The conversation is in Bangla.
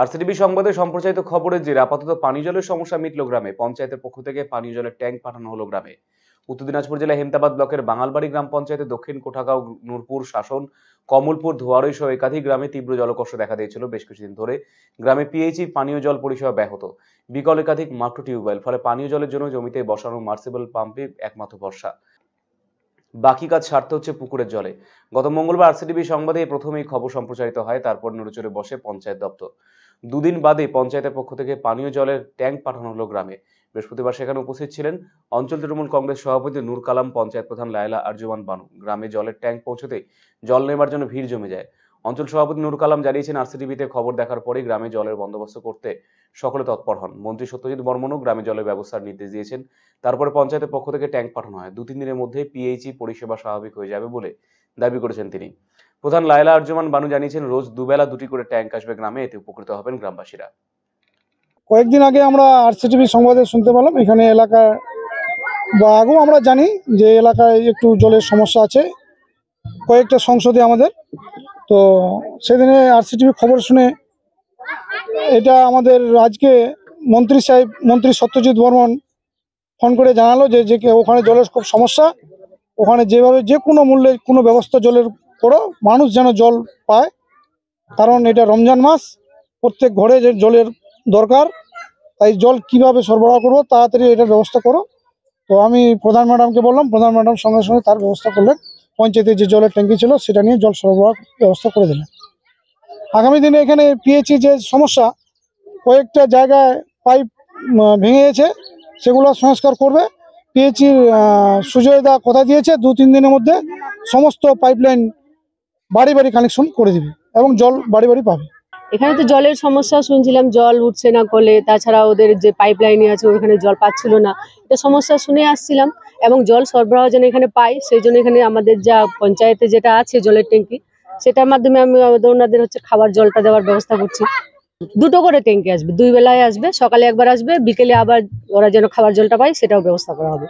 আর সিটিভি সংবাদে সম্প্রচারিত খবরে যে আপাতত পানীয় জলের সমস্যা মিটল গ্রামে পঞ্চায়েতের পক্ষ থেকে পানীয় জলের ট্যাঙ্ক পাঠানো হলো গ্রামে উত্তর দিনাজপুর জেলা হেমতাবাদ ব্লকের বাঙালবাড়ি গ্রাম পঞ্চায়েতে দক্ষিণ কোঠাগাঁও নূরপুর শাসন কমলপুর ধোয়ারই সহ একাধিক গ্রামে তীব্র জলকষ্ট দেখা দিয়েছিল বেশ কিছুদিন ধরে গ্রামে পিএইচি e পানীয় জল পরিষেবা ব্যাহত বিকল একাধিক মাত্র টিউবওয়েল ফলে পানীয় জলের জন্য জমিতে বসানো মার্সিবল পাম্পে একমাত্র ভরসা বাকি কাজ সারতে হচ্ছে পুকুরের জলে গত মঙ্গলবার আরসিটিভি সংবাদে প্রথমেই খবর সম্প্রচারিত হয় তারপর নড়েচড়ে বসে পঞ্চায়েত দপ্তর দুদিন বাদে পঞ্চায়েতের পক্ষ থেকে পানীয় জলের ট্যাঙ্ক পাঠানো হলো গ্রামে বৃহস্পতিবার সেখানে উপস্থিত ছিলেন অঞ্চল তৃণমূল কংগ্রেস সভাপতি নূর কালাম পঞ্চায়েত প্রধান লায়লা আরজুমান বানু গ্রামে জলের ট্যাঙ্ক পৌঁছতে জল নেবার জন্য ভিড় জমে যায় অঞ্চল সভাপতি নুরুল কালাম জানিয়েছেন আরসিটিভিতে খবর দেখার পরে গ্রামে জলের বন্দোবস্ত করতে সকলে তৎপর হন মন্ত্রী সত্যজিৎ বর্মনও গ্রামে জলের ব্যবস্থার নির্দেশ দিয়েছেন তারপরে পঞ্চায়েতের পক্ষ থেকে ট্যাঙ্ক পাঠানো হয় দু তিন দিনের মধ্যে পিএইচি পরিষেবা স্বাভাবিক হয়ে যাবে বলে দাবি করেছেন তিনি প্রধান লায়লা আর্যমান বানু জানিয়েছেন রোজ দুবেলা দুটি করে ট্যাঙ্ক আসবে গ্রামে এতে উপকৃত হবেন গ্রামবাসীরা কয়েকদিন আগে আমরা আরসিটিভি সংবাদে শুনতে পেলাম এখানে এলাকার বা আগেও আমরা জানি যে এলাকায় একটু জলের সমস্যা আছে কয়েকটা সংসদে আমাদের তো সেদিনে আরসিটিভি খবর শুনে এটা আমাদের আজকে মন্ত্রী সাহেব মন্ত্রী সত্যজিৎ বর্মন ফোন করে জানালো যে যে ওখানে জলের খুব সমস্যা ওখানে যেভাবে যে কোনো মূল্যে কোনো ব্যবস্থা জলের করো মানুষ যেন জল পায় কারণ এটা রমজান মাস প্রত্যেক ঘরে যে জলের দরকার তাই জল কিভাবে সরবরাহ করবো তাড়াতাড়ি এটার ব্যবস্থা করো তো আমি প্রধান ম্যাডামকে বললাম প্রধান ম্যাডাম সঙ্গে সঙ্গে তার ব্যবস্থা করলেন পঞ্চায়েতের যে জলের ট্যাঙ্কি ছিল সেটা নিয়ে জল সরবরাহ ব্যবস্থা করে দিলেন আগামী দিনে এখানে পিএইচি যে সমস্যা কয়েকটা জায়গায় পাইপ ভেঙে গেছে সেগুলো সংস্কার করবে পিএইচির সুজয়দা কথা দিয়েছে দু তিন দিনের মধ্যে সমস্ত পাইপলাইন বাড়ি বাড়ি কানেকশন করে দিবে এবং জল বাড়ি বাড়ি পাবে এখানে তো জলের সমস্যা শুনছিলাম জল উঠছে না কলে তাছাড়া ওদের যে পাইপ লাইনে আছে ওখানে জল পাচ্ছিল না এটা সমস্যা শুনে আসছিলাম এবং জল সরবরাহ যেন এখানে পাই সেই জন্য এখানে আমাদের যা পঞ্চায়েতে যেটা আছে জলের ট্যাঙ্কি সেটার মাধ্যমে আমি ওনাদের হচ্ছে খাবার জলটা দেওয়ার ব্যবস্থা করছি দুটো করে ট্যাঙ্কি আসবে দুই বেলায় আসবে সকালে একবার আসবে বিকেলে আবার ওরা যেন খাবার জলটা পায় সেটাও ব্যবস্থা করা হবে